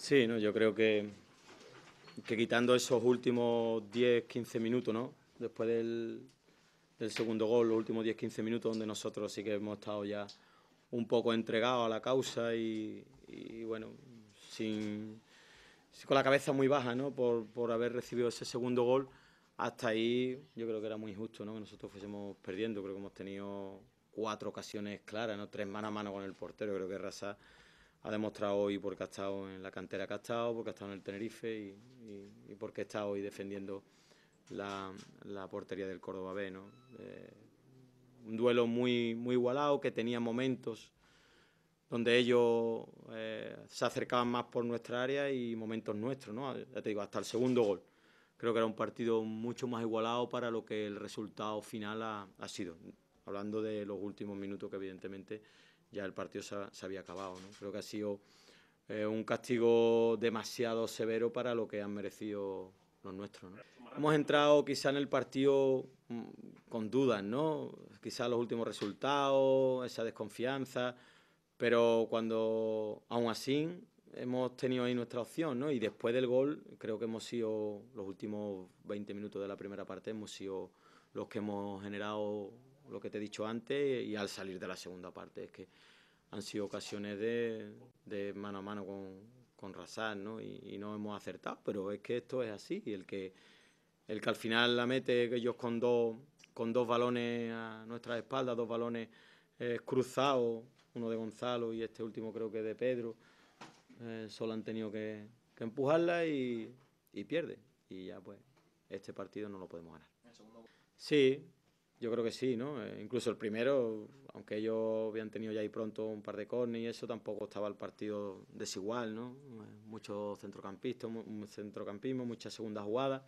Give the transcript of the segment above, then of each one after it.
Sí, no, yo creo que, que quitando esos últimos 10-15 minutos, ¿no? después del, segundo gol, los últimos 10-15 minutos, donde nosotros sí que hemos estado ya un poco entregados a la causa y, bueno, sin, con la cabeza muy baja ¿no? por, haber recibido ese segundo gol. Hasta ahí yo creo que era muy injusto ¿no? que nosotros fuésemos perdiendo. Creo que hemos tenido cuatro ocasiones claras, ¿no? tres mano a mano con el portero. Creo que Raza ha demostrado hoy porque ha estado en la cantera que ha estado, porque ha estado en el Tenerife y, y, y porque está hoy defendiendo la, portería del Córdoba B. Eh, un duelo muy, muy igualado que tenía momentos donde ellos eh, se acercaban más por nuestra área y momentos nuestros, ¿no? te digo, hasta el segundo gol. Creo que era un partido mucho más igualado para lo que el resultado final ha, ha sido. Hablando de los últimos minutos que evidentemente ya el partido se, había acabado. ¿no? Creo que ha sido eh, un castigo demasiado severo para lo que han merecido los nuestros. Hemos entrado quizá en el partido mm, con dudas, ¿no? quizá los últimos resultados, esa desconfianza, pero cuando aún así hemos tenido ahí nuestra opción, Y después del gol, creo que hemos sido, los últimos 20 minutos de la primera parte, hemos sido los que hemos generado lo que te he dicho antes y al salir de la segunda parte. Es que han sido ocasiones de, mano a mano con, con Razar, ¿no? Y, no hemos acertado, pero es que esto es así. Y el que, el que al final la mete ellos con dos, con dos balones a nuestras espaldas, dos balones eh, cruzados, uno de Gonzalo y este último creo que de Pedro, eh, solo han tenido que, empujarla y, y pierde. Y ya pues este partido no lo podemos ganar. Sí, yo creo que sí, ¿no? Eh, incluso el primero, aunque ellos habían tenido ya ahí pronto un par de cornes y eso, tampoco estaba el partido desigual, ¿no? Eh, Muchos centrocampistas, un centrocampismo, muchas segundas jugadas.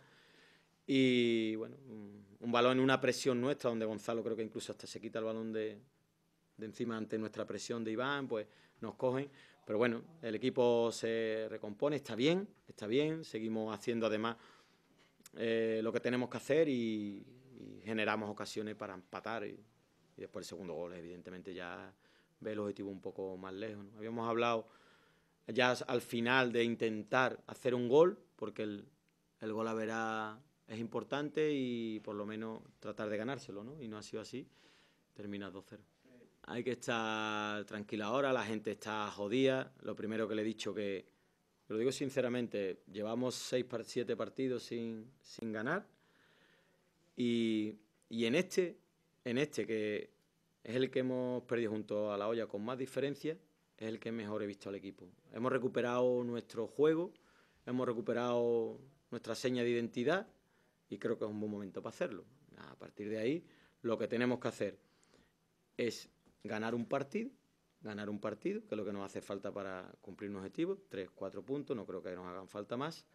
Y bueno, un, balón en una presión nuestra, donde Gonzalo creo que incluso hasta se quita el balón de, de encima ante nuestra presión de Iván, pues nos cogen. Pero bueno, el equipo se recompone, está bien, está bien, seguimos haciendo además eh, lo que tenemos que hacer y generamos ocasiones para empatar y, después el segundo gol, evidentemente, ya ve el objetivo un poco más lejos. Habíamos hablado ya al final de intentar hacer un gol, porque el, gol a verá es importante y por lo menos tratar de ganárselo, ¿no? Y no ha sido así, termina 2-0. Hay que estar tranquila ahora, la gente está jodida. Lo primero que le he dicho que, lo digo sinceramente, llevamos 6 7 partidos sin, sin ganar y, en este, en este que es el que hemos perdido junto a la olla con más diferencia, es el que mejor he visto al equipo. Hemos recuperado nuestro juego, hemos recuperado nuestra seña de identidad y creo que es un buen momento para hacerlo. A partir de ahí, lo que tenemos que hacer es ganar un partido, ganar un partido, que es lo que nos hace falta para cumplir un objetivo, tres, cuatro puntos, no creo que nos hagan falta más,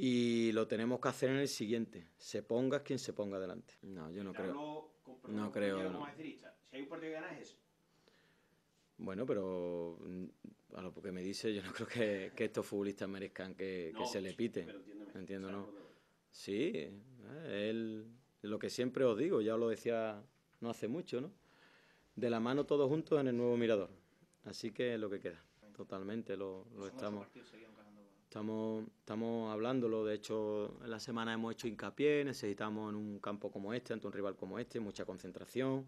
y lo tenemos que hacer en el siguiente. Se ponga quien se ponga adelante No, yo no creo. No, creo. Si hay un es Bueno, pero mm, a lo que me dice, yo no creo que, estos futbolistas merezcan que, se le pite. Pero Entiendo, ¿no? Sí, él, lo que siempre os digo, ya os lo decía no hace mucho, ¿no? De la mano todos juntos en el nuevo mirador. Así que es lo que queda. Totalmente lo, lo estamos. Estamos, estamos hablándolo, de hecho, en la semana hemos hecho hincapié, necesitamos en un campo como este, ante un rival como este, mucha concentración,